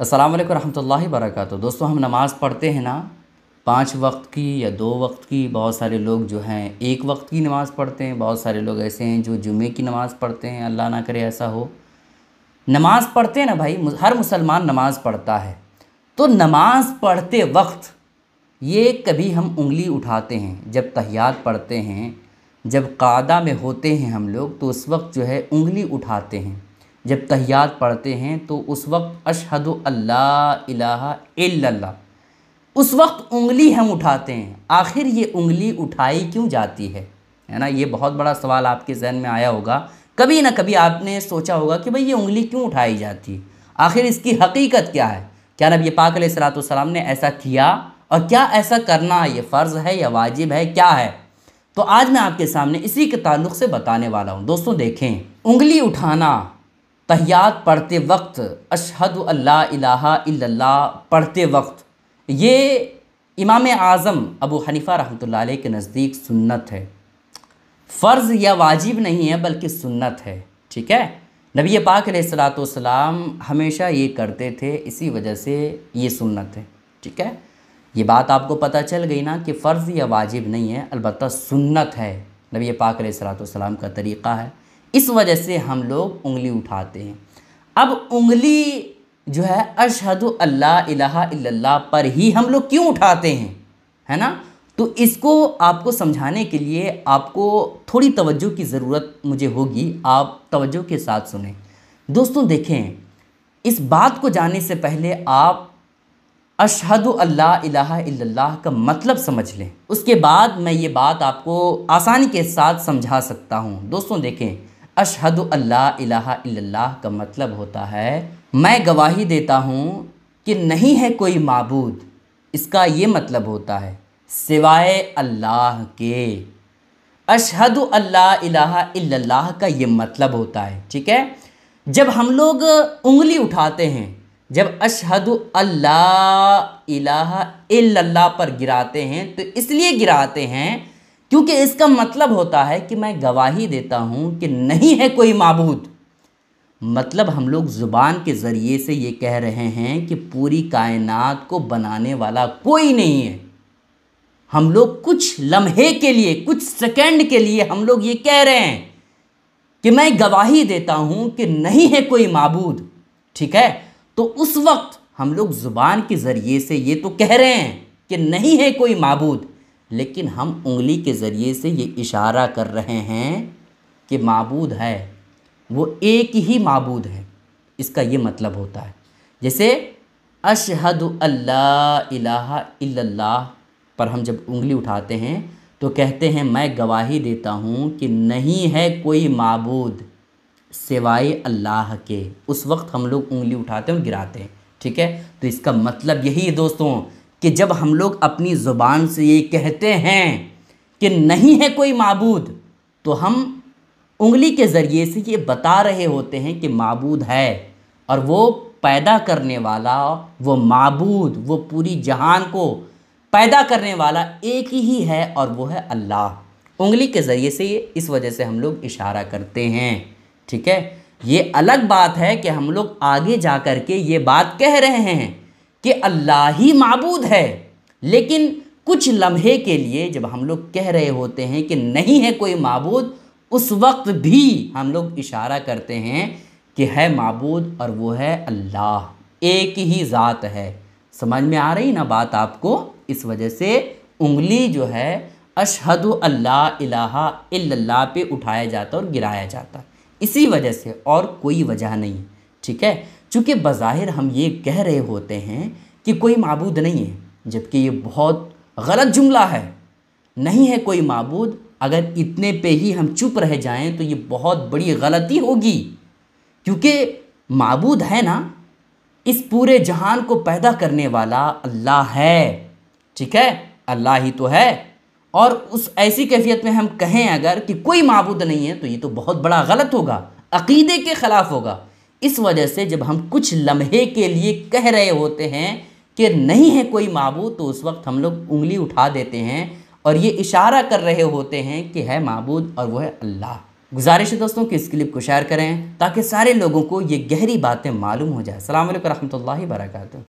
अस्सलाम वालेकुम रहमतुल्लाहि वरकत दोस्तों हम नमाज़ पढ़ते हैं ना पांच वक्त की या दो वक्त की बहुत सारे लोग जो हैं एक वक्त की नमाज़ पढ़ते हैं बहुत सारे लोग ऐसे हैं जो जुमे की नमाज़ पढ़ते हैं अल्लाह ना करे ऐसा हो नमाज़ पढ़ते हैं ना भाई हर मुसलमान नमाज़ पढ़ता है तो नमाज़ पढ़ते वक्त ये कभी हम उंगली उठाते हैं जब तहियात पढ़ते हैं जब कादा में होते हैं हम लोग तो उस वक्त जो है उंगली उठाते हैं जब तहियात पढ़ते हैं तो उस वक्त अशहद अल्ला उस वक्त उंगली हम उठाते हैं आखिर ये उंगली उठाई क्यों जाती है है ना ये बहुत बड़ा सवाल आपके जहन में आया होगा कभी ना कभी आपने सोचा होगा कि भाई ये उंगली क्यों उठाई जाती है आखिर इसकी हकीकत क्या है क्या नबी पाक सलाम ने ऐसा किया और क्या ऐसा करना ये फ़र्ज़ है या वाजिब है क्या है तो आज मैं आपके सामने इसी के ताल्लुक से बताने वाला हूँ दोस्तों देखें उंगली उठाना तहियात पढ़ते वक्त अशहद अल्ला पढ़ते वक्त ये इमाम आज़म अबू हनीफ़ा रहमतुल्लाह अलैह के नज़दीक सुन्नत है फ़र्ज़ या वाजिब नहीं है बल्कि सुन्नत है ठीक है नबी पाक सलाम हमेशा ये करते थे इसी वजह से ये सुन्नत है ठीक है ये बात आपको पता चल गई ना कि फ़र्ज़ या वाजिब नहीं है अलबत्त सुन्नत है नबी पाक सलाम का तरीक़ा है इस वजह से हम लोग उंगली उठाते हैं अब उंगली जो है अशहदु अल्लाह इलाहा इल्लल्लाह पर ही हम लोग क्यों उठाते हैं है ना तो इसको आपको समझाने के लिए आपको थोड़ी तवज्जो की ज़रूरत मुझे होगी आप तवज्जो के साथ सुने दोस्तों देखें इस बात को जानने से पहले आप अशहद अल्लाह इलाहा इल्लल्लाह का मतलब समझ लें उसके बाद मैं ये बात आपको आसानी के साथ समझा सकता हूँ दोस्तों देखें अशहद अल्लाह का मतलब होता है मैं गवाही देता हूँ कि नहीं है कोई मबूद इसका ये मतलब होता है सिवाय अल्लाह के अशहद अल्लाह का ये मतलब होता है ठीक है जब हम लोग उंगली उठाते हैं जब अशहद अल्लाह पर गिराते हैं तो इसलिए गिराते हैं क्योंकि इसका मतलब होता है कि मैं गवाही देता हूँ कि नहीं है कोई मबूद मतलब हम लोग ज़ुबान के ज़रिए से ये कह रहे हैं कि पूरी कायनात को बनाने वाला कोई नहीं है हम लोग कुछ लम्हे के लिए कुछ सेकंड के लिए हम लोग ये कह रहे हैं कि मैं गवाही देता हूँ कि नहीं है कोई मबूद ठीक है तो उस वक्त हम लोग ज़ुबान के ज़रिए से ये तो कह रहे हैं कि नहीं है कोई मबूद लेकिन हम उंगली के ज़रिए से ये इशारा कर रहे हैं कि मबूद है वो एक ही मबूद है इसका ये मतलब होता है जैसे अशहद अल्लाह इल्लल्लाह पर हम जब उंगली उठाते हैं तो कहते हैं मैं गवाही देता हूँ कि नहीं है कोई मबूद सिवाय अल्लाह के उस वक्त हम लोग उंगली उठाते हैं और गिराते हैं ठीक है तो इसका मतलब यही है दोस्तों कि जब हम लोग अपनी ज़ुबान से ये कहते हैं कि नहीं है कोई मबूद तो हम उंगली के ज़रिए से ये बता रहे होते हैं कि मबूद है और वो पैदा करने वाला वो मबूद वो पूरी जहान को पैदा करने वाला एक ही है और वो है अल्लाह उंगली के ज़रिए से ये इस वजह से हम लोग इशारा करते हैं ठीक है ये अलग बात है कि हम लोग आगे जा कर के ये बात कह रहे हैं कि अल्लाह ही मबूद है लेकिन कुछ लम्हे के लिए जब हम लोग कह रहे होते हैं कि नहीं है कोई मबूद उस वक्त भी हम लोग इशारा करते हैं कि है मबूद और वो है अल्लाह एक ही ज़ात है समझ में आ रही ना बात आपको इस वजह से उंगली जो है अशहद अल्लाह अला पे उठाया जाता और गिराया जाता इसी वजह से और कोई वजह नहीं ठीक है चूँकि बज़ाहिर हम ये कह रहे होते हैं कि कोई मबूद नहीं है जबकि ये बहुत गलत जुमला है नहीं है कोई मबूद अगर इतने पे ही हम चुप रह जाएं तो ये बहुत बड़ी गलती होगी क्योंकि मबूद है ना इस पूरे जहान को पैदा करने वाला अल्लाह है ठीक है अल्लाह ही तो है और उस ऐसी कैफियत में हम कहें अगर कि कोई मबूद नहीं है तो ये तो बहुत बड़ा गलत होगा अकीदे के ख़िलाफ़ होगा इस वजह से जब हम कुछ लम्हे के लिए कह रहे होते हैं कि नहीं है कोई मबूद तो उस वक्त हम लोग उंगली उठा देते हैं और ये इशारा कर रहे होते हैं कि है मबूद और वह है अल्लाह गुजारिश है दोस्तों कि इस क्लिप को शेयर करें ताकि सारे लोगों को ये गहरी बातें मालूम हो जाए अल्लाम वरहमल वर्का